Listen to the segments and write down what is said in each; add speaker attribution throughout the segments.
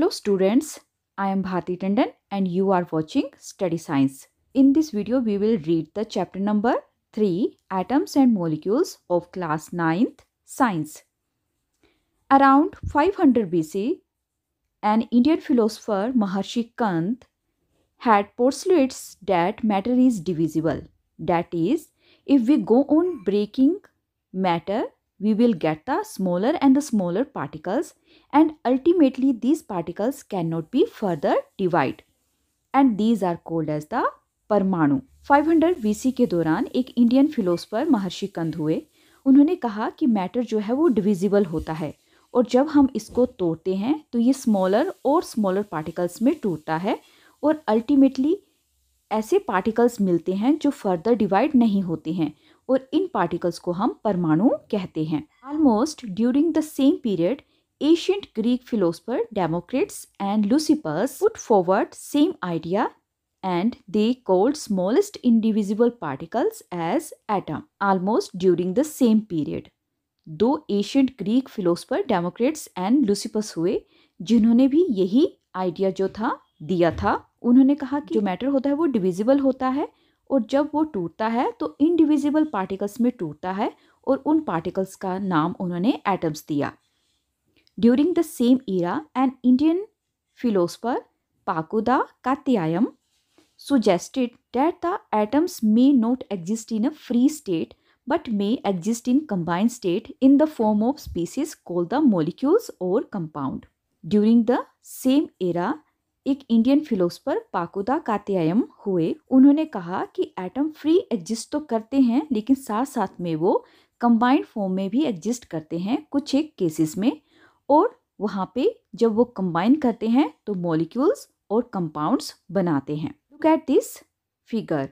Speaker 1: Hello students, I am Bharti Tandon and you are watching Study Science. In this video, we will read the chapter number 3, Atoms and Molecules of class 9th Science. Around 500 BC, an Indian philosopher Maharshi Kant had postulates that matter is divisible. That is, if we go on breaking matter we will get the smaller and the smaller particles and ultimately these particles cannot be further divide and these are called as the परमाणु 500 BC के दौरान एक Indian philosopher महर्षि कंद हुए उन्होंने कहा कि मैटर जो है वो डिविजिबल होता है और जब हम इसको तोड़ते हैं तो ये स्मॉलर और स्मॉलर पार्टिकल्स में टूटता है और अल्टीमेटली ऐसे पार्टिकल्स मिलते हैं जो फर्दर डिवाइड नहीं होते हैं और इन पार्टिकल्स को हम परमाणु कहते हैं almost during the same period ancient Greek philosopher Democritus and Leucippus put forward same idea and they called smallest individual particles as atom almost during the same period दो ancient Greek philosopher Democritus and Leucippus हुए जिन्होंने भी यही idea जो था दिया था उन्होंने कहा कि जो मैटर होता है वो डिविजिबल होता है और जब वो टूटता है तो इंडिविजिबल पार्टिकल्स में टूटता है और उन पार्टिकल्स का नाम उन्होंने एटम्स दिया during the same era and Indian philosopher Pakudha Katyayana suggested that the atoms may not exist in a free state but may exist in combined state in the form of species called the molecules और compound during the same era एक Indian philosopher Pakudha Katyayana हुए उन्होंने कहा कि atom free exist तो करते हैं लेकिन साथ साथ में वो कंबाइंड फॉर्म में भी एग्जिस्ट करते हैं कुछ एक केसेस में और वहाँ पे जब वो कंबाइन करते हैं तो मॉलिक्यूल्स और कंपाउंड्स बनाते हैं लुक एट दिस फिगर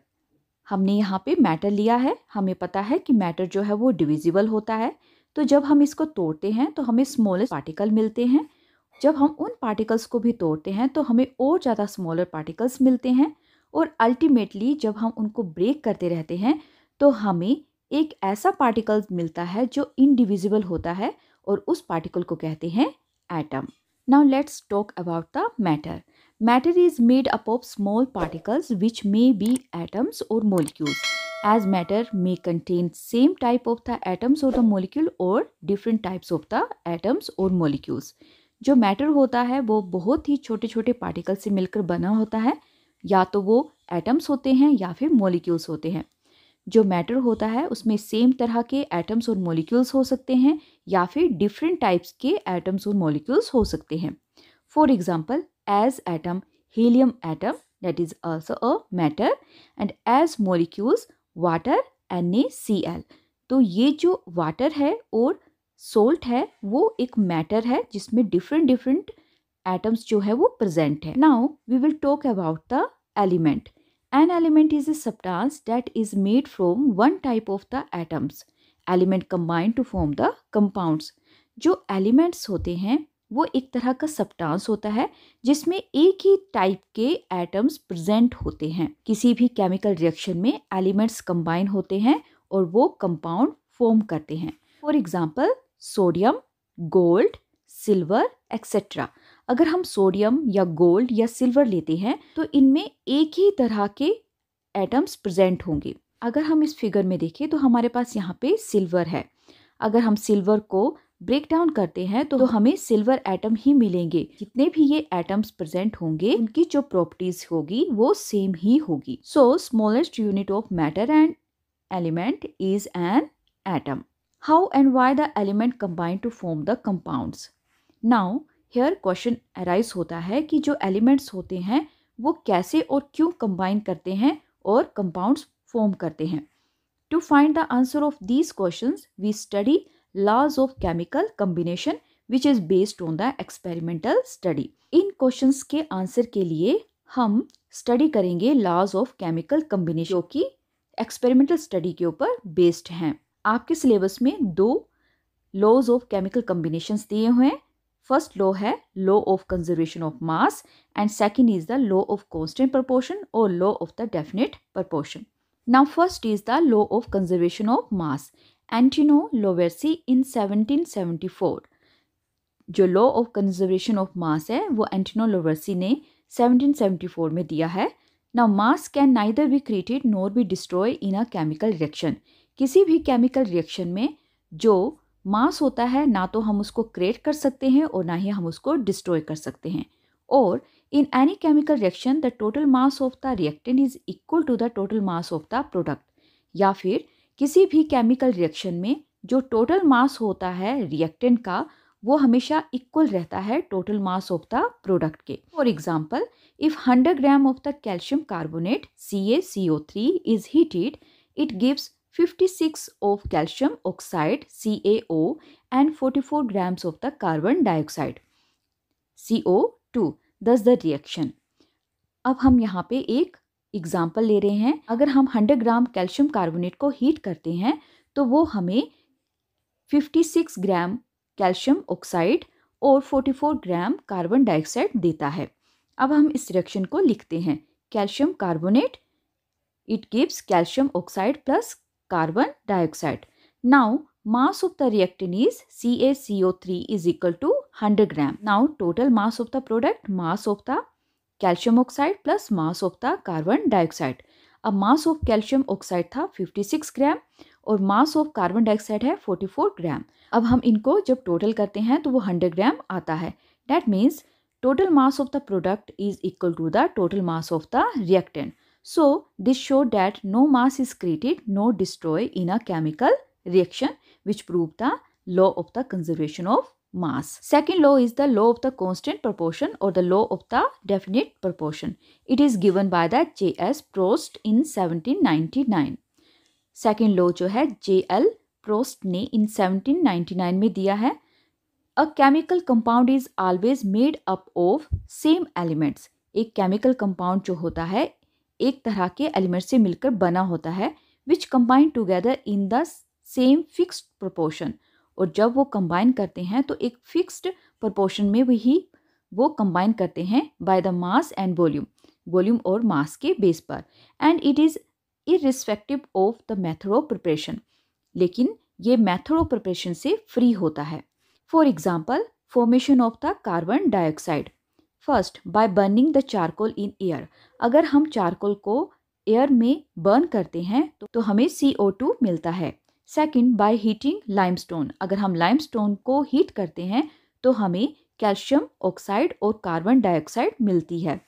Speaker 1: हमने यहाँ पे मैटर लिया है हमें पता है कि मैटर जो है वो डिविजिबल होता है तो जब हम इसको तोड़ते हैं तो हमें स्मॉलेस्ट पार्टिकल मिलते हैं जब हम उन पार्टिकल्स को भी तोड़ते हैं तो हमें और ज़्यादा स्मॉलर पार्टिकल्स मिलते हैं और अल्टीमेटली जब हम उनको ब्रेक करते रहते हैं तो हमें एक ऐसा पार्टिकल मिलता है जो इनडिविजिबल होता है और उस पार्टिकल को कहते हैं atom now let's talk about the matter matter is made up of small particles which may be atoms और molecules as matter may contain same type of the atoms और द मोलिक्यूल और different types of the atoms और molecules जो matter होता है वो बहुत ही छोटे छोटे पार्टिकल से मिलकर बना होता है या तो वो एटम्स होते हैं या फिर मोलिक्यूल्स होते हैं जो मैटर होता है उसमें सेम तरह के एटम्स और मोलिक्यूल्स हो सकते हैं या फिर डिफरेंट टाइप्स के एटम्स और मोलिक्यूल्स हो सकते हैं for example as atom is also a matter and as molecules water N A C L तो ये जो वाटर है और सोल्ट है वो एक मैटर है जिसमें डिफरेंट डिफरेंट एटम्स जो है वो प्रेजेंट है now we will talk about the element an element is a substance that is made from one type of the atoms element combined to form the compounds जो elements होते हैं वो एक तरह का सप्टांस होता है जिसमें एक ही टाइप के एटम्स प्रेजेंट होते हैं किसी भी केमिकल रिएक्शन में एलिमेंट्स कंबाइन होते हैं और वो कंपाउंड फॉर्म करते हैं for example sodium gold silver etcetera अगर हम सोडियम या गोल्ड या सिल्वर लेते हैं तो इनमें एक ही तरह के एटम्स प्रेजेंट होंगे अगर हम इस फिगर में देखें तो हमारे पास यहाँ पे सिल्वर है अगर हम सिल्वर को ब्रेक डाउन करते हैं तो, हमें सिल्वर एटम ही मिलेंगे जितने भी ये एटम्स प्रेजेंट होंगे उनकी जो प्रॉपर्टीज होगी वो सेम ही होगी so smallest unit of matter and element is an atom how and why the element combine to form the compounds. Now here question arise होता है कि जो elements होते हैं वो कैसे और क्यों combine करते हैं और compounds form करते हैं. To find the answer of these questions, we study laws of chemical combination which is based on the experimental study. in questions के answer के लिए हम study करेंगे laws of chemical combination जो कि experimental study के ऊपर based हैं. आपके सिलेबस में दो लॉज ऑफ केमिकल कम्बिनेशंस दिए हुए हैं फर्स्ट लॉ है law of conservation of mass and second is the law of constant proportion और law of the definite proportion now first is the law of conservation of mass antino Lavoisier in 1774 जो law of conservation of mass है वो एंटीनो लोवर्सी ने 1774 में दिया है ना mass can neither be created nor be destroy in a chemical reaction किसी भी केमिकल रिएक्शन में जो मास होता है ना तो हम उसको क्रिएट कर सकते हैं और ना ही हम उसको डिस्ट्रॉय कर सकते हैं और in any chemical reaction the total mass of the reactant is equal to the total mass of the product या फिर किसी भी केमिकल रिएक्शन में जो टोटल मास होता है रिएक्टेंट का वो हमेशा इक्वल रहता है total mass of the product के for example if hundred gram of the calcium carbonate C A C O three is heated it gives 56 of calcium oxide CaO and 44 grams of the carbon dioxide CO2 thus the reaction अब हम यहाँ पे एक example ले रहे हैं अगर हम 100 ग्राम कैल्शियम कार्बोनेट को हीट करते हैं तो वो हमें 56 ग्राम कैल्शियम ऑक्साइड और 44 ग्राम कार्बन डाइऑक्साइड देता है अब हम इस रिएक्शन को लिखते हैं calcium carbonate it gives calcium oxide plus carbon dioxide. Now mass of the reactant is CaCO3 is equal to 100 gram. Now total mass of the product mass of the calcium oxide plus mass of the carbon dioxide. अब mass of calcium oxide था 56 ग्राम और mass of carbon dioxide है 44 ग्राम अब हम इनको जब total करते हैं तो वो 100 ग्राम आता है that means total mass of the product is equal to the total mass of the reactant So this showed that no mass is created nor destroyed in a chemical reaction which proved the law of the conservation of mass. Second law is the law of the constant proportion or the law of the definite proportion. It is given by the j s Prost in 1799. second law jo hai j l prost ne in 1799 mein diya hai a chemical compound is always made up of same elements ek chemical compound jo hota hai एक तरह के element से मिलकर बना होता है which combine together in the same fixed proportion और जब वो कंबाइन करते हैं तो एक फिक्स्ड प्रपोर्शन में भी वो कंबाइन करते हैं by the mass and volume volume और मास के बेस पर and it is irrespective of the method of preparation लेकिन ये मैथड ऑफ प्रिपरेशन से फ्री होता है for example formation of the carbon dioxide first by burning the charcoal in air अगर हम चारकोल को एयर में बर्न करते हैं तो तो हमें सी ओ टू मिलता है second by heating limestone अगर हम लाइम स्टोन को हीट करते हैं तो हमें कैल्शियम ऑक्साइड तो और कार्बन डाइऑक्साइड मिलती है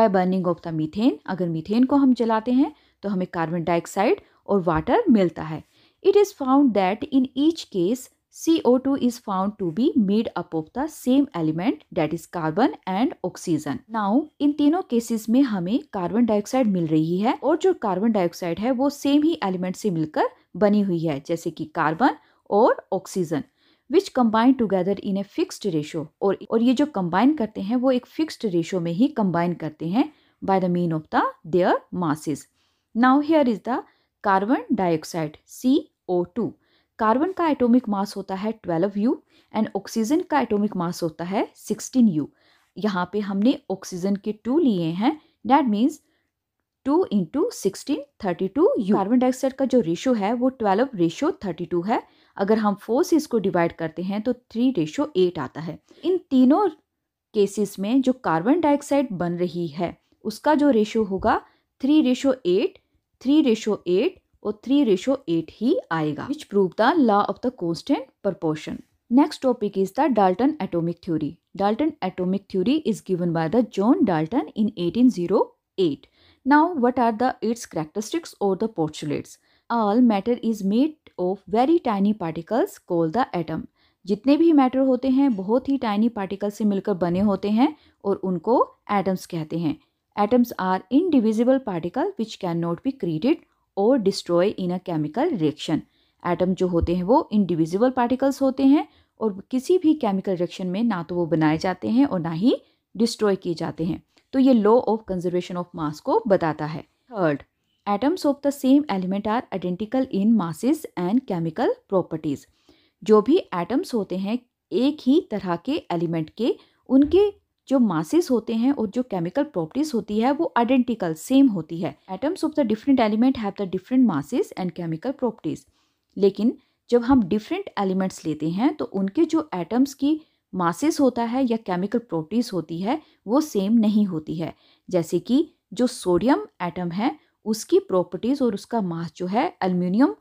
Speaker 1: by burning of the methane अगर मीथेन को हम जलाते हैं तो हमें कार्बन डाइऑक्साइड और वाटर मिलता है it is found that in each case CO2 is found to be made up of the same element that is carbon and oxygen. Now इन तीनों केसेस में हमें कार्बन डाइऑक्साइड मिल रही है और जो कार्बन डाइऑक्साइड है वो सेम ही एलिमेंट से मिलकर बनी हुई है जैसे कि कार्बन और oxygen which combine together in a fixed ratio और ये जो कम्बाइन करते हैं वो एक फिक्सड रेशो में ही कम्बाइन करते हैं by the mean of the their masses now here is the carbon dioxide C O two carbon का एटॉमिक मास होता है ट्वेल्व यू एंड ऑक्सीजन का एटॉमिक मास होता है सिक्सटीन यू यहाँ पे हमने ऑक्सीजन के टू लिए हैं that means two into sixteen thirty two u carbon dioxide का जो रेशो है वो ट्वेल्व रेशो थर्टी टू है अगर हम फोर से इसको डिवाइड करते हैं तो थ्री रेशो एट आता है इन तीनों केसेस में जो कार्बन डाइऑक्साइड बन रही है उसका जो रेशो होगा three ratio eight three ratio eight और थ्री रेशो एट ही आएगा which prove the law of the constant proportion next topic is the Dalton atomic theory Dalton atomic theory is given by the John Dalton in eighteen zero eight now what are the its characteristics और the postulates? All matter is made of very tiny particles called the atom जितने भी matter होते हैं बहुत ही tiny particle से मिलकर बने होते हैं और उनको एटम्स कहते हैं atoms are indivisible particle which can not be created और destroy in a chemical reaction atom जो होते हैं वो इंडिविजुअल पार्टिकल्स होते हैं और किसी भी केमिकल रिएक्शन में ना तो वो बनाए जाते हैं और ना ही डिस्ट्रॉय किए जाते हैं तो ये law of conservation of mass को बताता है third atoms of the same element are identical in masses and chemical properties जो भी एटम्स होते हैं एक ही तरह के एलिमेंट के उनके जो मासिस होते हैं और जो केमिकल प्रॉपर्टीज होती है वो आइडेंटिकल सेम होती है atoms of the different element have the different masses and chemical properties लेकिन जब हम डिफरेंट एलिमेंट्स लेते हैं तो उनके जो एटम्स की मासिस होता है या केमिकल प्रॉपर्टीज होती है वो सेम नहीं होती है जैसे कि जो सोडियम एटम है उसकी प्रॉपर्टीज़ और उसका मास जो है एल्यूमिनियम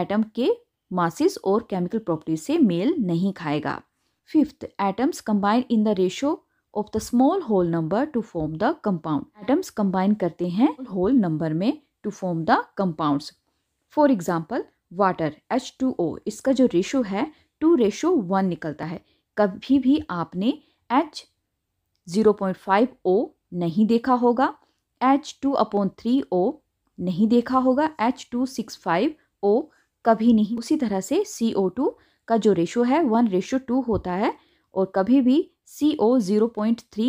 Speaker 1: एटम के मासिस और केमिकल प्रॉपर्टीज से मेल नहीं खाएगा fifth atoms combine in the ratio of the small whole number to form the compound atoms combine करते हैं होल नंबर में to form the compounds for example water H two O इसका जो ratio है टू रेशो वन निकलता है कभी भी आपने H zero point five O नहीं देखा होगा H two upon three O नहीं देखा होगा H two six five O कभी नहीं उसी तरह से सी ओ टू का जो रेशो है वन रेशो टू होता है और कभी भी C O zero point three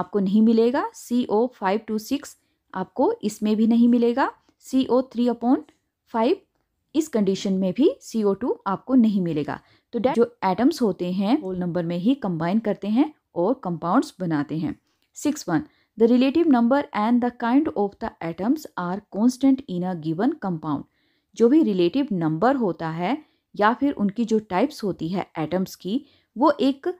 Speaker 1: आपको नहीं मिलेगा C O five two six आपको इसमें भी नहीं मिलेगा C O three upon five इस कंडीशन में भी सी ओ टू आपको नहीं मिलेगा तो डेट जो एटम्स होते हैं होल नंबर में ही कंबाइन करते हैं और कंपाउंड्स बनाते हैं six one the relative number and the kind of the atoms are constant in a given compound जो भी रिलेटिव नंबर होता है या फिर उनकी जो टाइप्स होती है एटम्स की वो एक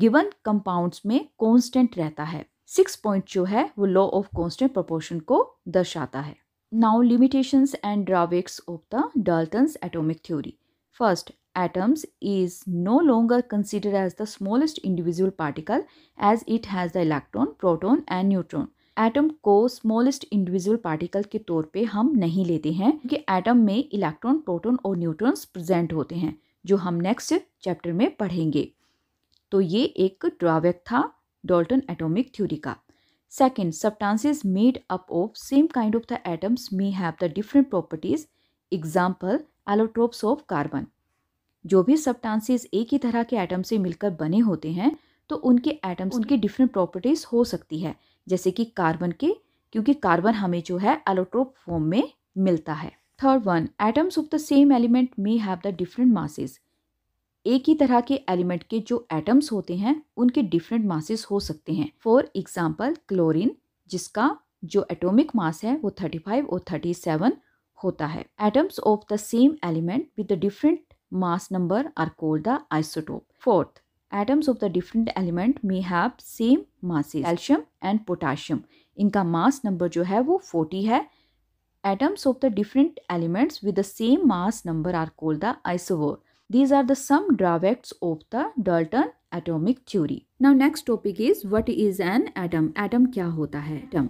Speaker 1: गिवन कंपाउंड्स में कांस्टेंट रहता है सिक्स पॉइंट जो है वो लॉ ऑफ कांस्टेंट प्रोपोर्शन को दर्शाता है now limitations and drawbacks of the Dalton atomic theory first atoms is no longer consider as the smallest individual particle as it has the electron proton and neutron atom को smallest individual particle के तौर पे हम नहीं लेते हैं क्योंकि atom में इलेक्ट्रॉन प्रोटोन और न्यूट्रॉन्स प्रेजेंट होते हैं जो हम नेक्स्ट चैप्टर में पढ़ेंगे तो ये एक ड्राबैक था डॉल्टन एटॉमिक थ्योरी का second substances made up of same kind of the atoms may have the different properties example allotropes of carbon जो भी सब्टांसेज एक ही तरह के एटम से मिलकर बने होते हैं तो उनके एटम्स उनकी डिफरेंट प्रॉपर्टीज हो सकती है जैसे कि कार्बन के क्योंकि कार्बन हमें जो है एलोट्रोप फॉर्म में मिलता है third one atoms of the same element may have the different masses एक ही तरह के एलिमेंट के जो एटम्स होते हैं उनके डिफरेंट मासेस हो सकते हैं फॉर एग्जाम्पल क्लोरिन जिसका जो एटोमिक मास है वो थर्टी फाइव और थर्टी सेवन होता है atoms of the same element with the different mass number are called the isotope fourth atoms of the different element may have same masses calcium and potassium इनका mass number जो है वो forty है atoms of the different elements with the same mass number are called the isobar These are the some drawbacks of the Dalton atomic theory. Now next topic is what is an atom? Atom क्या होता है Atom.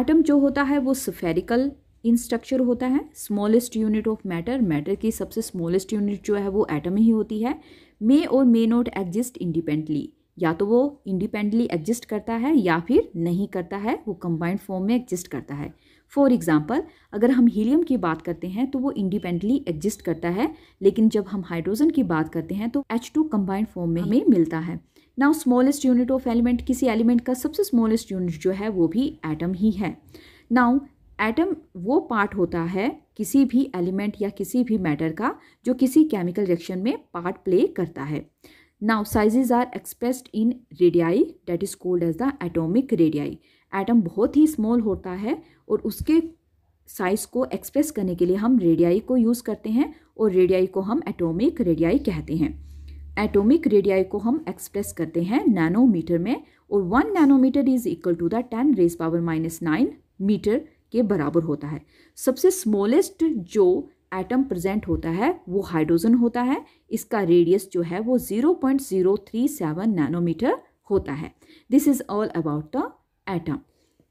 Speaker 1: Atom जो होता है वो spherical इन structure होता है smallest unit of matter matter की सबसे स्मॉलेस्ट यूनिट जो है वो एटम ही होती है मे और मे नॉट एग्जिस्ट इंडिपेंडली या तो वो इंडिपेंडली एग्जिस्ट करता है या फिर नहीं करता है वो कंबाइंड फॉर्म में एग्जिस्ट करता है फॉर एग्ज़ाम्पल अगर हम हीलियम की बात करते हैं तो वो इंडिपेंडेंटली एग्जिस्ट करता है लेकिन जब हम हाइड्रोजन की बात करते हैं तो एच टू कम्बाइंड फॉर्म में हमें मिलता है now smallest unit of element किसी एलिमेंट का सबसे स्मॉलेस्ट यूनिट जो है वो भी एटम ही है नाउ एटम वो पार्ट होता है किसी भी एलिमेंट या किसी भी मैटर का जो किसी केमिकल रिएक्शन में पार्ट प्ले करता है now sizes are expressed in radii that is called as the atomic radii atom बहुत ही स्मॉल होता है और उसके साइज़ को एक्सप्रेस करने के लिए हम रेडियाई को यूज़ करते हैं और रेडियाई को हम एटॉमिक रेडियाई कहते हैं एटॉमिक रेडियाई को हम एक्सप्रेस करते हैं नैनोमीटर में और one nanometre is equal to the ten raise power minus nine metre के बराबर होता है सबसे स्मॉलेस्ट जो एटम प्रेजेंट होता है वो हाइड्रोजन होता है इसका रेडियस जो है वो zero zero point three seven nanometre होता है this is all about the atom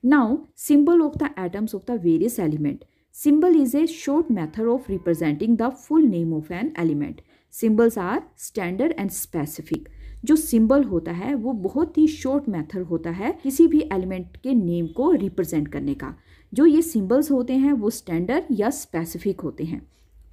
Speaker 1: Now, symbol of the atoms of the various element. Symbol is a short method of representing the full name of an element. Symbols are standard and specific. जो symbol होता है वो बहुत ही short method होता है किसी भी element के नेम को रिप्रेजेंट करने का जो ये सिंबल्स होते हैं वो स्टैंडर्ड या स्पेसिफिक होते हैं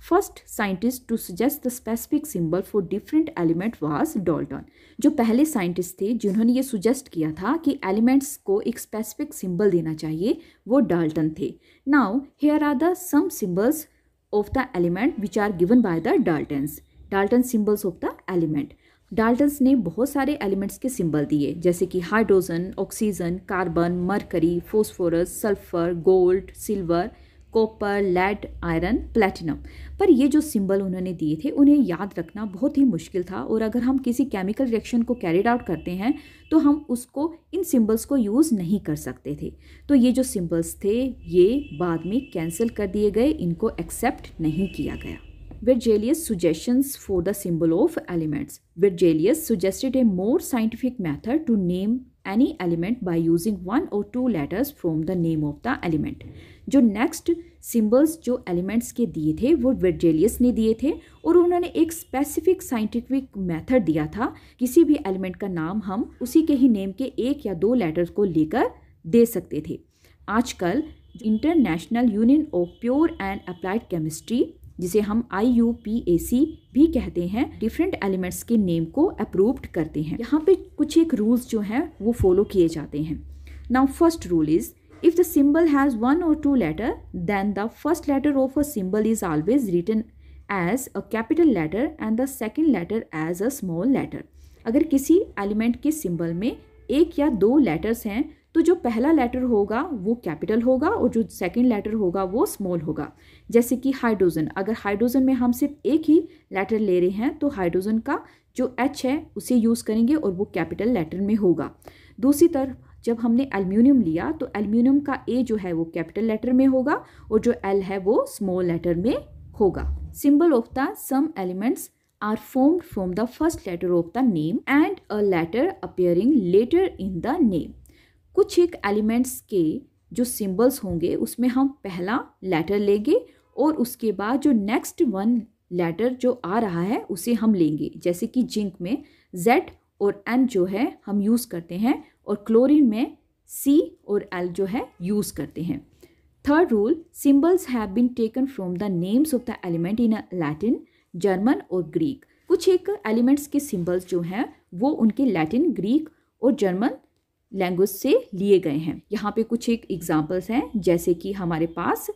Speaker 1: first scientist to suggest the specific symbol for different element was Dalton जो पहले साइंटिस्ट थे जिन्होंने ये सुजेस्ट किया था कि एलिमेंट्स को एक स्पेसिफिक सिंबल देना चाहिए वो डाल्टन थे now here are the some symbols of the element which are given by the Dalton's Dalton symbols of the element Dalton's ने बहुत सारे एलिमेंट्स के सिंबल दिए जैसे कि hydrogen oxygen carbon mercury phosphorus sulphur gold silver copper lead iron platinum पर ये जो सिंबल उन्होंने दिए थे उन्हें याद रखना बहुत ही मुश्किल था और अगर हम किसी केमिकल रिएक्शन को कैरिड आउट करते हैं तो हम उसको इन सिंबल्स को यूज़ नहीं कर सकते थे तो ये जो सिंबल्स थे ये बाद में कैंसिल कर दिए गए इनको एक्सेप्ट नहीं किया गया Virgilius suggestions for the symbol of elements Virgilius suggested a more scientific method to name any element by using one or two letters from the name of the element जो next symbols जो elements के दिए थे वो वर्जेलियस ने दिए थे और उन्होंने एक स्पेसिफिक साइंटिफिक method दिया था किसी भी एलिमेंट का नाम हम उसी के ही नेम के एक या दो लेटर्स को लेकर दे सकते थे आजकल International Union of Pure and Applied Chemistry जिसे हम आई यू पी ए सी भी कहते हैं डिफरेंट एलिमेंट्स के नेम को अप्रूव्ड करते हैं यहाँ पे कुछ एक रूल्स जो हैं वो फॉलो किए जाते हैं now first rule is if the symbol has one और two letter then the first letter of a symbol is always written as a capital letter and the second letter as a small letter अगर किसी element के symbol में एक या दो letters हैं तो जो पहला लेटर होगा वो कैपिटल होगा और जो सेकंड लेटर होगा वो स्मॉल होगा जैसे कि हाइड्रोजन अगर हाइड्रोजन में हम सिर्फ एक ही लेटर ले रहे हैं तो हाइड्रोजन का जो एच है उसे यूज़ करेंगे और वो कैपिटल लेटर में होगा दूसरी तरफ जब हमने एल्यूमिनियम लिया तो एल्यूमिनियम का ए जो है वो कैपिटल लेटर में होगा और जो एल है वो स्मॉल लेटर में होगा symbol of the some elements are form from the first letter of the name and a letter appearing letter in the name कुछ एक एलिमेंट्स के जो सिंबल्स होंगे उसमें हम पहला लेटर लेंगे और उसके बाद जो नेक्स्ट वन लेटर जो आ रहा है उसे हम लेंगे जैसे कि जिंक में जेड और एन जो है हम यूज़ करते हैं और क्लोरीन में सी और एल जो है यूज़ करते हैं third rule symbols have been taken from the names of the element in Latin German और ग्रीक कुछ एक एलिमेंट्स के सिंबल्स जो हैं वो उनके लैटिन ग्रीक और जर्मन लैंग्वेज से लिए गए हैं यहाँ पे कुछ एक एग्जाम्पल्स हैं जैसे कि हमारे पास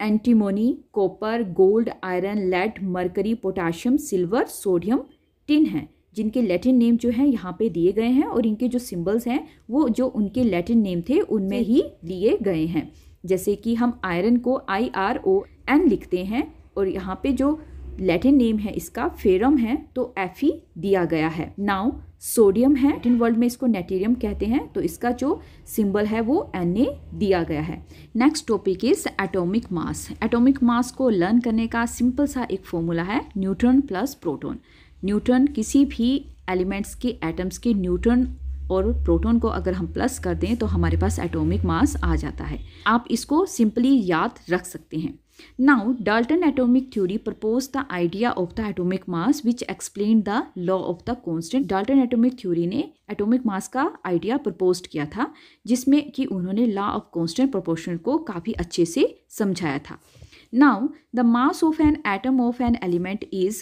Speaker 1: antimony copper gold iron lead mercury potassium silver sodium tin हैं जिनके लैटिन नेम जो हैं यहाँ पे दिए गए हैं और इनके जो सिंबल्स हैं वो जो उनके लैटिन नेम थे उनमें ही लिए गए हैं जैसे कि हम आयरन को आई आर ओ एन लिखते हैं और यहाँ पे जो लैटिन नेम है इसका फेरम है तो एफ ही दिया गया है नाउ सोडियम है लैटिन वर्ल्ड में इसको नेटेरियम कहते हैं तो इसका जो सिंबल है वो एन ए दिया गया है next topic is atomic mass atomic mass को लर्न करने का सिंपल सा एक फॉर्मूला है न्यूट्रॉन प्लस प्रोटोन न्यूट्रॉन किसी भी एलिमेंट्स के एटम्स के न्यूट्रॉन और प्रोटॉन को अगर हम प्लस कर दें तो हमारे पास एटॉमिक मास आ जाता है आप इसको सिंपली याद रख सकते हैं Now, Dalton atomic theory proposed the idea of the atomic mass which explained the law of the constant. Dalton atomic theory ने एटॉमिक मास का आइडिया प्रपोज किया था जिसमें कि उन्होंने लॉ ऑफ कांस्टेंट प्रोपोर्शन को काफ़ी अच्छे से समझाया था now the mass of an atom of an element is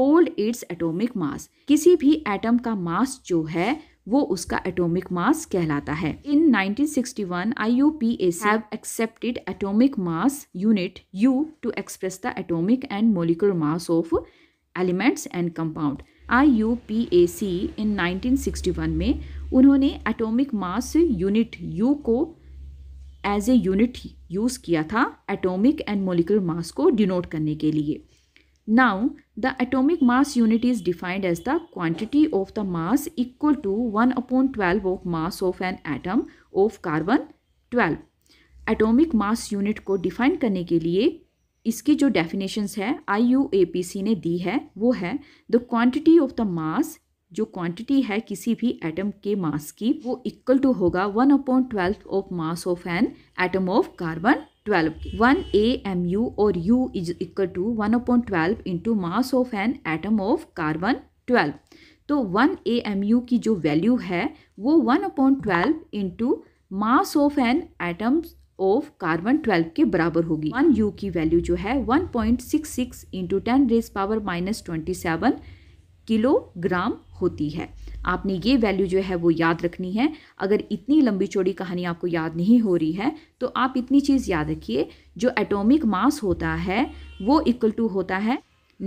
Speaker 1: called its atomic mass किसी भी एटम का मास जो है वो उसका एटॉमिक मास कहलाता है in 1961 IUPAC have accepted atomic mass unit u to express the atomic and molecular mass of elements and compound IUPAC in 1961 में उन्होंने एटॉमिक मास यूनिट यू को एज ए यूनिट यूज़ किया था atomic and molecular मास को denote करने के लिए Now, the atomic mass unit is defined as the quantity of the mass equal to 1 upon 12 of mass of an atom of carbon 12. Atomic mass unit को define करने के लिए इसकी जो डेफिनेशंस है आई ने दी है वो है the quantity of the mass जो क्वांटिटी है किसी भी एटम के मास की वो इक्वल टू होगा one upon twelfth of mass of an atom of carbon twelve की वन ए एम यू और u is equal to one upon twelve into mass of an atom of carbon twelve तो one A M U की जो value है वो one upon twelve into mass of an atoms of carbon twelve के बराबर होगी one u की value जो है one point six six into ten raise power minus twenty seven kilogram होती है आपने ये वैल्यू जो है वो याद रखनी है अगर इतनी लंबी चौड़ी कहानी आपको याद नहीं हो रही है तो आप इतनी चीज़ याद रखिए जो एटॉमिक मास होता है वो इक्वल टू होता है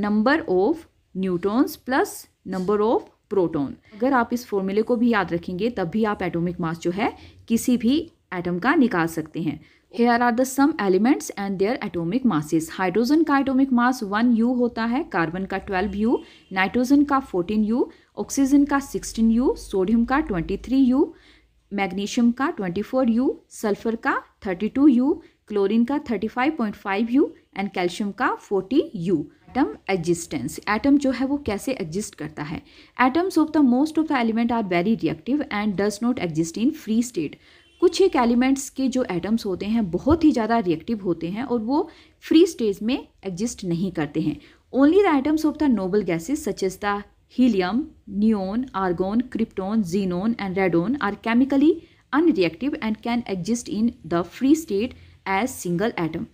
Speaker 1: number of neutrons plus number of proton अगर आप इस फॉर्मूले को भी याद रखेंगे तब भी आप एटॉमिक मास जो है किसी भी एटम का निकाल सकते हैं here are the some elements and their atomic masses hydrogen का एटोमिक मास वन यू होता है कार्बन का ट्वेल्व यू नाइट्रोजन का फोर्टीन यू ऑक्सीजन का सिक्सटीन यू सोडियम का ट्वेंटी थ्री यू मैग्नीशियम का ट्वेंटी फोर यू सल्फर का thirty two u chlorine का thirty five point five u and calcium का forty u atom existence atom जो है वो कैसे एग्जिस्ट करता है atoms of the most of the element are very reactive and does not exist in free state कुछ एक एलिमेंट्स के जो एटम्स होते हैं बहुत ही ज़्यादा रिएक्टिव होते हैं और वो फ्री स्टेज में एग्जिस्ट नहीं करते हैं only the atoms of the noble gases such as the helium, neon, argon, krypton, xenon and radon are chemically unreactive and can exist in the free state as single atom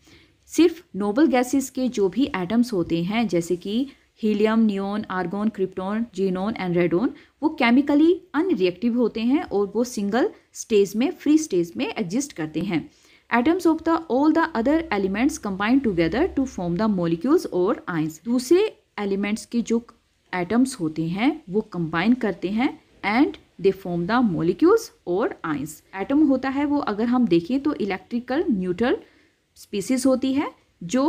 Speaker 1: सिर्फ noble gases के जो भी atoms होते हैं जैसे कि helium neon argon krypton xenon and radon वो chemically unreactive होते हैं और वो सिंगल स्टेज में फ्री स्टेज में एग्जिस्ट करते हैं atoms of the all the other elements combined together to form the molecules और आइंस दूसरे एलिमेंट्स के जो एटम्स होते हैं वो कंबाइन करते हैं and they form the molecules और आइंस एटम होता है वो अगर हम देखें तो इलेक्ट्रिकल न्यूट्रल स्पीसीज होती है जो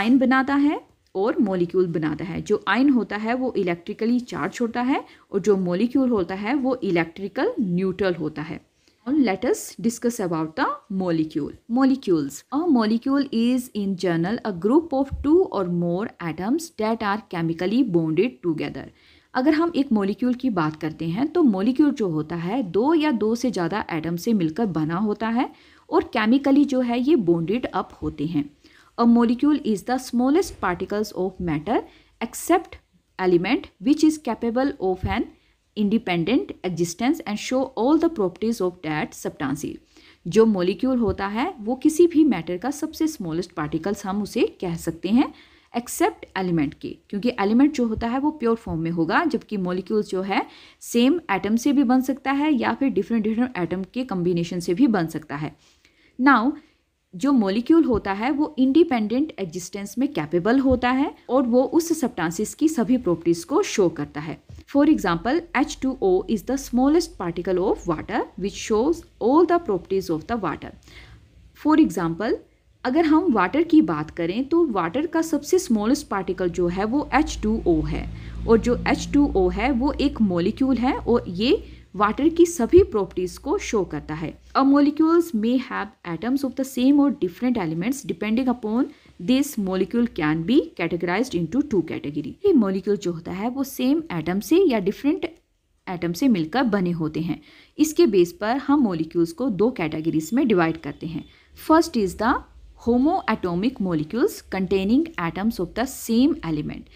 Speaker 1: आयन बनाता है और मॉलिक्यूल बनाता है जो आयन होता है वो इलेक्ट्रिकली चार्ज होता है और जो मॉलिक्यूल होता है वो इलेक्ट्रिकल न्यूट्रल होता है let us discuss about the molecule molecules a molecule is in general group of two और more more that are are bonded together अगर हम एक मॉलिक्यूल की बात करते हैं तो मॉलिक्यूल जो होता है दो या दो से ज़्यादा एटम से मिलकर बना होता है और केमिकली जो है ये बॉन्डेड अप होते हैं a molecule is the smallest particles of matter except element which is capable of an independent existence and show all the properties of that substance जो मोलिक्यूल होता है वो किसी भी मैटर का सबसे स्मॉलेस्ट पार्टिकल्स हम उसे कह सकते हैं एक्सेप्ट एलिमेंट के क्योंकि एलिमेंट जो होता है वो प्योर फॉर्म में होगा जबकि मोलिक्यूल्स जो है सेम एटम से भी बन सकता है या फिर डिफरेंट डिफरेंट एटम के कम्बिनेशन से भी बन सकता है नाउ जो मॉलिक्यूल होता है वो इंडिपेंडेंट एग्जिस्टेंस में कैपेबल होता है और वो उस सब्टांसिस की सभी प्रॉपर्टीज को शो करता है for example H two O is the smallest particle of water which shows all the properties of the water for example अगर हम वाटर की बात करें तो वाटर का सबसे स्मॉलेस्ट पार्टिकल जो है वो एच टू ओ है और जो एच टू ओ है वो एक मॉलिक्यूल है और ये वाटर की सभी प्रॉपर्टीज़ को शो करता है a molecules may have atoms of the same और different elements depending upon this molecule can be categorize into two category ये मोलिक्यूल जो होता है वो सेम एटम से या डिफरेंट एटम से मिलकर बने होते हैं इसके बेस पर हम मोलिक्यूल्स को दो कैटेगरीज में डिवाइड करते हैं first is the homo atomic molecules containing atoms of the same element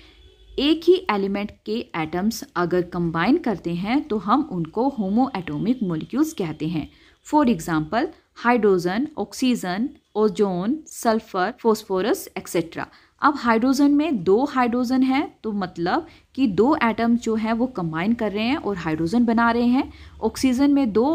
Speaker 1: एक ही एलिमेंट के एटम्स अगर कंबाइन करते हैं तो हम उनको होमो एटोमिक मोलिक्यूल्स कहते हैं for example hydrogen oxygen ozone sulphur phosphorus etcetera अब हाइड्रोजन में दो हाइड्रोजन हैं तो मतलब कि दो एटम जो हैं वो कंबाइन कर रहे हैं और हाइड्रोजन बना रहे हैं ऑक्सीजन में दो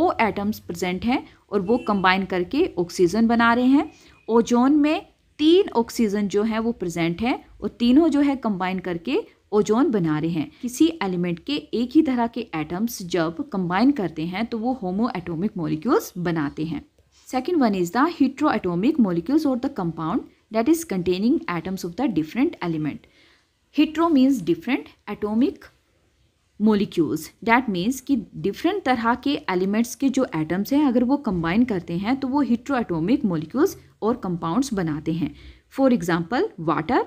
Speaker 1: ओ एटम्स प्रेजेंट हैं और वो कंबाइन करके ऑक्सीजन बना रहे हैं ओजोन में तीन ऑक्सीजन जो है वो प्रेजेंट है और तीनों जो है कंबाइन करके ओजोन बना रहे हैं किसी एलिमेंट के एक ही तरह के एटम्स जब कंबाइन करते हैं तो वो होमो एटोमिक मोलिक्यूल्स बनाते हैं second one is the hetero atomic molecules और the compound that is containing atoms of the different element hetero means different atomic molecules that means कि डिफरेंट तरह के एलिमेंट्स के जो एटम्स हैं अगर वो कंबाइन करते हैं तो वो हिट्रो एटोमिक मोलिक्यूल्स और कंपाउंड्स बनाते हैं for example water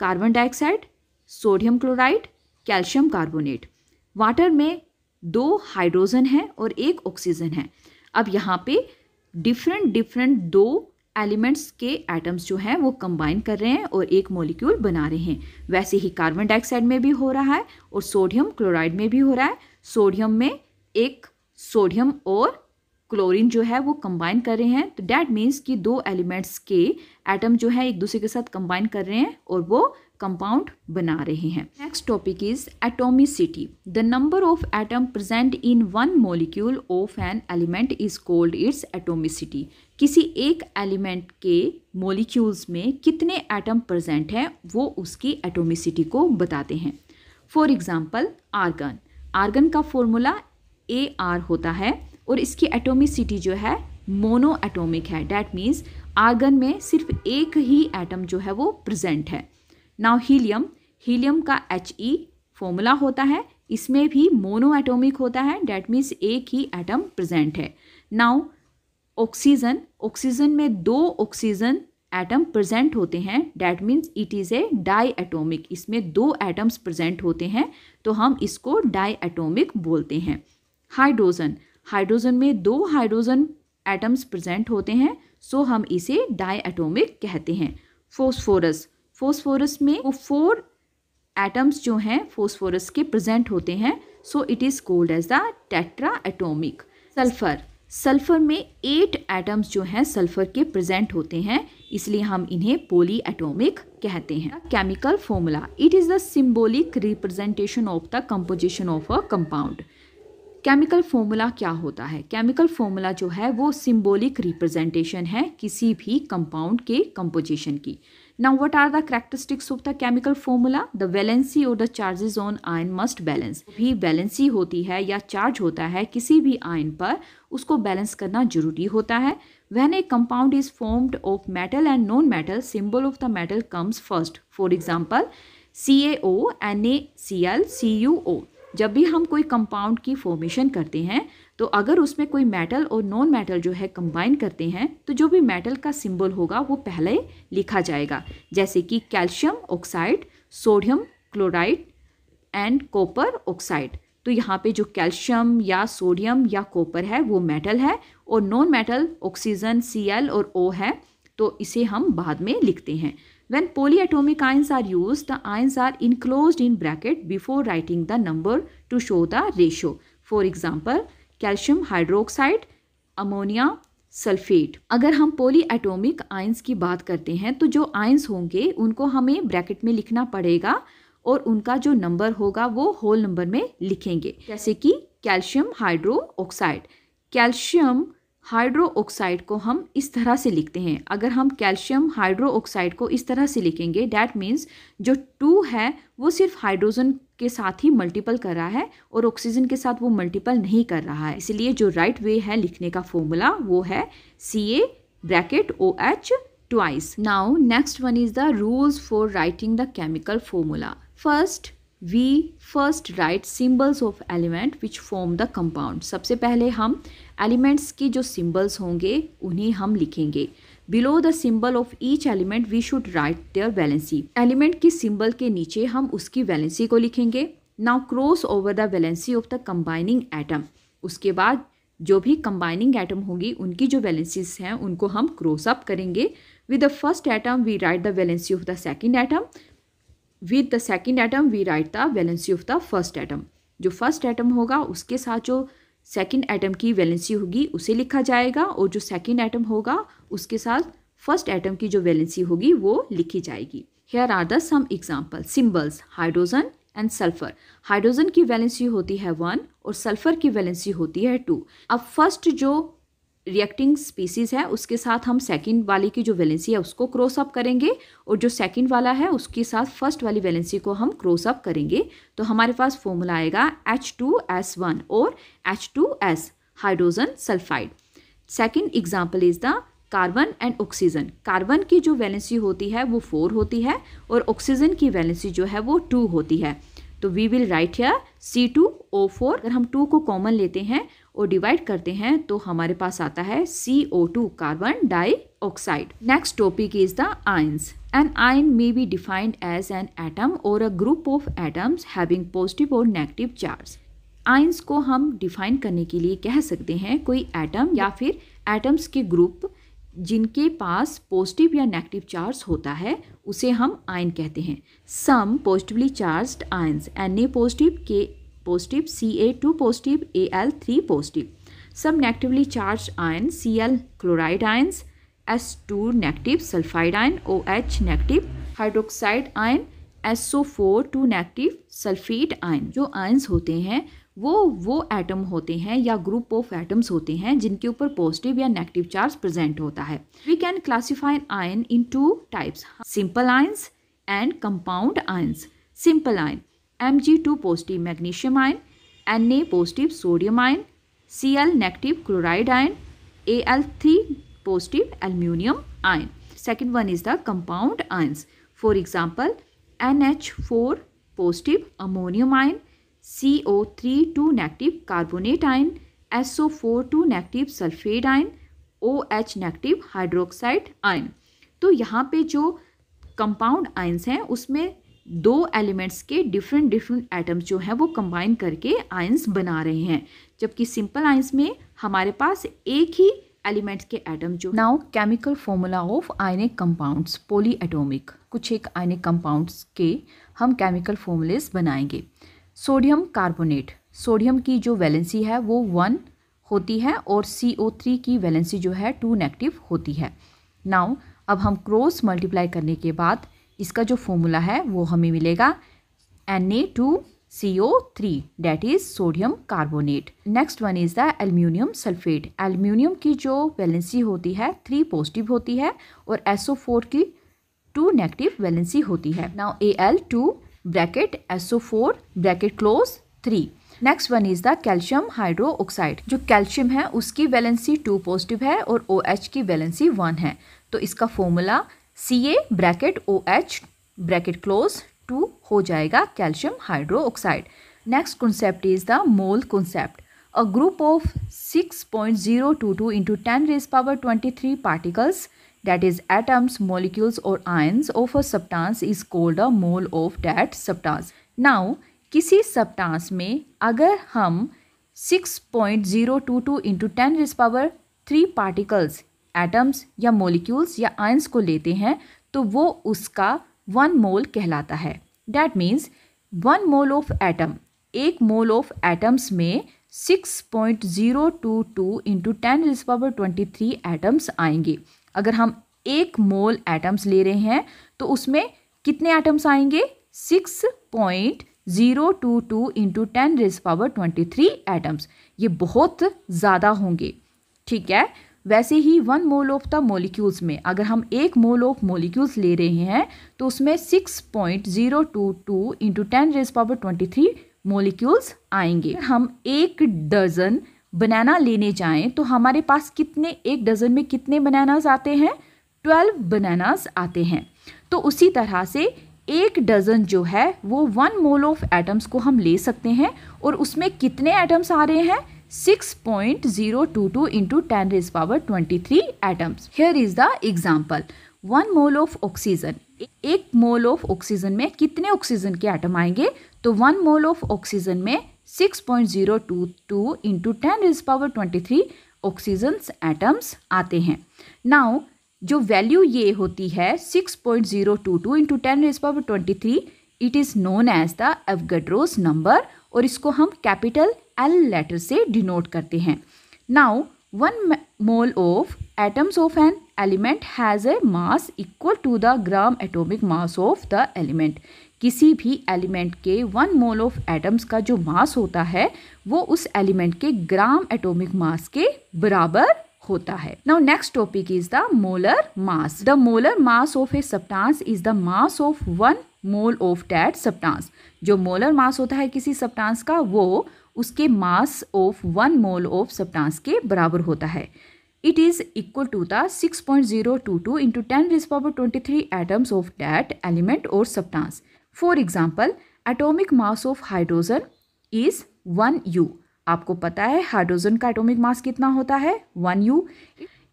Speaker 1: carbon dioxide sodium chloride calcium carbonate water में दो हाइड्रोजन हैं और एक ऑक्सीजन है अब यहाँ पे डिफरेंट डिफरेंट दो एलिमेंट्स के एटम्स जो हैं वो कंबाइन कर रहे हैं और एक मॉलिक्यूल बना रहे हैं वैसे ही कार्बन डाइऑक्साइड में भी हो रहा है और सोडियम क्लोराइड में भी हो रहा है सोडियम में एक सोडियम और क्लोरीन जो है वो कंबाइन कर रहे हैं तो डैट मीन्स कि दो एलिमेंट्स के एटम जो है एक दूसरे के साथ कंबाइन कर रहे हैं और वो कंपाउंड बना रहे हैं next topic is atomicity the number of atom present in one molecule of an element is called its atomicity किसी एक एलिमेंट के मोलिक्यूल्स में कितने एटम प्रेजेंट हैं वो उसकी एटोमिसिटी को बताते हैं फॉर एग्जाम्पल आर्गन आर्गन का फॉर्मूला ए आर होता है और इसकी एटोमिसिटी जो है मोनो एटोमिक है डैट मीन्स आर्गन में सिर्फ एक ही एटम जो है वो प्रेजेंट है नाउ हीलियम हीलियम का एच ई फॉर्मूला होता है इसमें भी मोनो एटोमिक होता है डैट मीन्स एक ही एटम प्रेजेंट है नाउ ऑक्सीजन ऑक्सीजन में दो ऑक्सीजन एटम प्रेजेंट होते हैं that means it is a diatomic इसमें दो एटम्स प्रेजेंट होते हैं तो हम इसको डाई एटोमिक बोलते हैं हाइड्रोजन हाइड्रोजन में दो हाइड्रोजन एटम्स प्रेजेंट होते हैं सो हम इसे डाई एटोमिक कहते हैं फोस्फोरस फोस्फोरस में वो फोर एटम्स जो हैं फोस्फोरस के प्रेजेंट होते हैं so it is called as the tetraatomic sulphur sulphur में एट एटम्स जो हैं सल्फर के प्रेजेंट होते हैं इसलिए हम इन्हें पोली एटोमिक कहते हैं chemical formula it is the symbolic representation of the composition of a compound chemical formula क्या होता है केमिकल फॉर्मूला जो है वो सिंबॉलिक रिप्रेजेंटेशन है किसी भी कंपाउंड के कंपोजिशन की now what are the characteristics of the chemical formula the valency और the charges on ion must balance भी वैलेंसी होती है या चार्ज होता है किसी भी आयन पर उसको बैलेंस करना जरूरी होता है when a compound is formed of metal and non metal symbol of the metal comes first for example C A O N A C L C U O जब भी हम कोई कंपाउंड की फॉर्मेशन करते हैं तो अगर उसमें कोई मेटल और नॉन मेटल जो है कंबाइन करते हैं तो जो भी मेटल का सिंबल होगा वो पहले लिखा जाएगा जैसे कि calcium oxide sodium chloride and copper oxide तो यहाँ पे जो कैल्शियम या सोडियम या कॉपर है वो मेटल है और नॉन मेटल ऑक्सीजन सी और ओ है तो इसे हम बाद में लिखते हैं When polyatomic ions are used, the ions are enclosed in bracket before writing the number to show the ratio. For example, calcium hydroxide, ammonia, sulphate अगर हम पोली एटोमिक आइंस की बात करते हैं तो जो आइंस होंगे उनको हमें ब्रैकेट में लिखना पड़ेगा और उनका जो नंबर होगा वो होल नंबर में लिखेंगे जैसे कि calcium hydro oxide calcium hydro oxide को हम इस तरह से लिखते हैं अगर हम कैल्शियम हाइड्रो ऑक्साइड को इस तरह से लिखेंगे डैट मीन्स जो टू है वो सिर्फ हाइड्रोजन के साथ ही मल्टीपल कर रहा है और ऑक्सीजन के साथ वो मल्टीपल नहीं कर रहा है इसलिए जो राइट right वे है लिखने का फॉर्मूला वो है C A bracket O H twice now next one is the rules for writing the chemical formula first we first write symbols of element which form the compound सबसे पहले हम elements की जो सिम्बल्स होंगे उन्हें हम लिखेंगे below the symbol of each element we should write their valency element की सिंबल के नीचे हम उसकी वैलेंसी को लिखेंगे now cross over the valency of the combining atom उसके बाद जो भी कंबाइनिंग एटम होगी उनकी जो वैलेंसीज हैं उनको हम क्रॉस अप करेंगे with the first atom we write the valency of the second atom with the second atom we write the valency of the first atom जो फर्स्ट एटम होगा उसके साथ जो सेकेंड एटम की वैलेंसी होगी उसे लिखा जाएगा और जो सेकेंड एटम होगा उसके साथ फर्स्ट एटम की जो वैलेंसी होगी वो लिखी जाएगी here are the some example symbols hydrogen and sulphur hydrogen की वैलेंसी होती है वन और सल्फर की वैलेंसी होती है टू अब फर्स्ट जो रिएक्टिंग स्पीसीज़ है उसके साथ हम सेकंड वाले की जो वैलेंसी है उसको क्रॉस अप करेंगे और जो सेकंड वाला है उसके साथ फर्स्ट वाली वैलेंसी को हम क्रॉस अप करेंगे तो हमारे पास फॉर्मूला आएगा एच टू एस वन और H two S hydrogen sulphide second example is the carbon and oxygen carbon की जो वैलेंसी होती है वो फोर होती है और ऑक्सीजन की वैलेंसी जो है वो टू होती है तो we will write here C two O four अगर हम टू को कॉमन लेते हैं और डिवाइड करते हैं तो हमारे पास आता है C O two carbon dioxide next topic is the ions an ion may be defined as an atom और a group of atoms having positive और नेगेटिव चार्ज आइंस को हम डिफाइन करने के लिए कह सकते हैं कोई एटम या फिर एटम्स के ग्रुप जिनके पास पॉजिटिव या नेगेटिव चार्ज होता है उसे हम आयन कहते हैं some positively charged ions N A positive K positive C A two positive A L three positive some negatively charge ion C L chloride ions S two negative sulphide ion O H negative hydroxide ion S O four two negative sulphate ion जो ions होते हैं वो वो atom होते हैं या group of atoms होते हैं जिनके ऊपर पॉजिटिव या नेगेटिव चार्ज प्रेजेंट होता है we can classify ion in two types simple ions and compound ions simple ion M G two positive magnesium ion N A positive sodium ion C L negative chloride ion A L three positive aluminium ion second one is the compound ions for example N H four positive ammonium ion C O three two negative carbonate ion S O four two negative sulphate ion O H negative hydroxide ion तो यहाँ पे जो compound ions हैं उसमें दो elements के different different atoms जो हैं वो कंबाइन करके आयंस बना रहे हैं जबकि सिंपल आयंस में हमारे पास एक ही एलिमेंट्स के एटम जो now chemical formula of ionic compounds polyatomic कुछ एक आयनिक कंपाउंड्स के हम केमिकल फॉर्मूलेस बनाएंगे सोडियम कार्बोनेट सोडियम की जो वैलेंसी है वो वन होती है और सी ओ थ्री की वैलेंसी जो है टू नेगेटिव होती है नाउ अब हम क्रॉस मल्टीप्लाई करने के बाद इसका जो फॉर्मूला है वो हमें मिलेगा N A two C O three that is sodium carbonate next one is the aluminium sulphate aluminium की जो वैलेंसी होती है थ्री पॉजिटिव होती है और एस ओ फोर की टू नेगेटिव वैलेंसी होती है now A L two bracket S O four bracket close three next one is the calcium hydro oxide जो कैल्शियम है उसकी वैलेंसी टू पॉजिटिव है और ओ OH एच की valency one है तो इसका formula C A bracket O H bracket close two हो जाएगा calcium hydro oxide next concept is the mole concept a group of six point zero two two into ten raise power twenty three particles that is atoms molecules और ions of a substance is called a mole of that substance now किसी substance में अगर हम six point zero two two into ten raise power three particles atoms या molecules या ions को लेते हैं तो वो उसका वन मोल कहलाता है that means one mole of atom एक मोल ऑफ एटम्स में six point zero two two into ten is power twenty three atoms आएंगे अगर हम एक मोल एटम्स ले रहे हैं तो उसमें कितने एटम्स आएंगे six point zero two two into ten raise power twenty three atoms ये बहुत ज़्यादा होंगे ठीक है वैसे ही one mole of the molecules में अगर हम एक मोल ऑफ मोलिक्यूल्स ले रहे हैं तो उसमें six point zero two two into ten raise power twenty three molecules आएंगे हम एक डजन बनाना लेने जाएं तो हमारे पास कितने एक डजन में कितने बनानास आते हैं ट्वेल्व बनानास आते हैं तो उसी तरह से एक डजन जो है वो वन मोल ऑफ एटम्स को हम ले सकते हैं और उसमें कितने एटम्स आ रहे हैं six point zero two two into ten raise power twenty three atoms here is the example one mole of oxygen एक मोल ऑफ ऑक्सीजन में कितने ऑक्सीजन के आइटम आएंगे तो वन मोल ऑफ ऑक्सीजन में six point zero two two into ten raise power twenty three oxygen atoms आते हैं now जो वैल्यू ये होती है six point zero two two into ten raise power twenty three it is known as the Avogadro's number और इसको हम capital L letter से डिनोट करते हैं now one mole of atoms of an element has a mass equal to the gram atomic mass of the element किसी भी element के one mole of atoms का जो मास होता है वो उस एलिमेंट के ग्राम एटॉमिक मास के बराबर होता है now next topic is the molar mass the molar mass of a substance is the mass of one mole of that substance जो मोलर मास होता है किसी सप्टांस का वो उसके mass of one mole of substance के बराबर होता है it is equal to the six point zero two two into ten raise power twenty three atoms of that element और substance for example atomic mass of hydrogen is one U आपको पता है hydrogen का atomic मास कितना होता है one U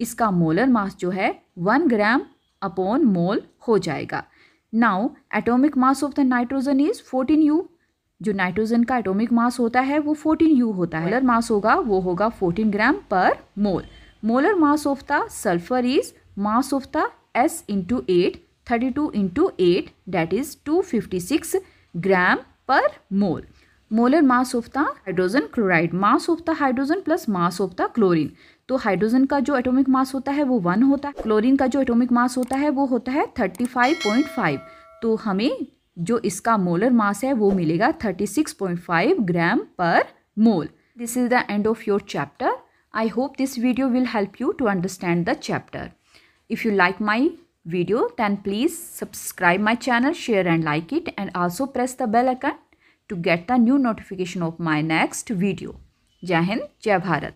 Speaker 1: इसका molar mass जो है वन ग्राम अपॉन मोल हो जाएगा now atomic mass of the nitrogen is fourteen U जो नाइट्रोजन का एटॉमिक मास होता है वो फोर्टीन यू होता है मोलर मास होगा वो होगा fourteen gram per mole molar mass of the sulphur is mass of the S into eight thirty two into eight that is two fifty six gram per mole molar mass of the hydrogen chloride mass of the hydrogen plus mass of the chlorine तो hydrogen का जो atomic mass होता है वो one होता है chlorine का जो एटॉमिक मास होता है वो होता है थर्टी फाइव पॉइंट फाइव तो हमें जो इसका मोलर मास है वो मिलेगा thirty six point five gram per mole this is the end of your chapter I hope this video will help you to understand the chapter if you like my video then please subscribe my channel share and like it and also press the bell icon to get the new notification of my next video Jai Hind जय भारत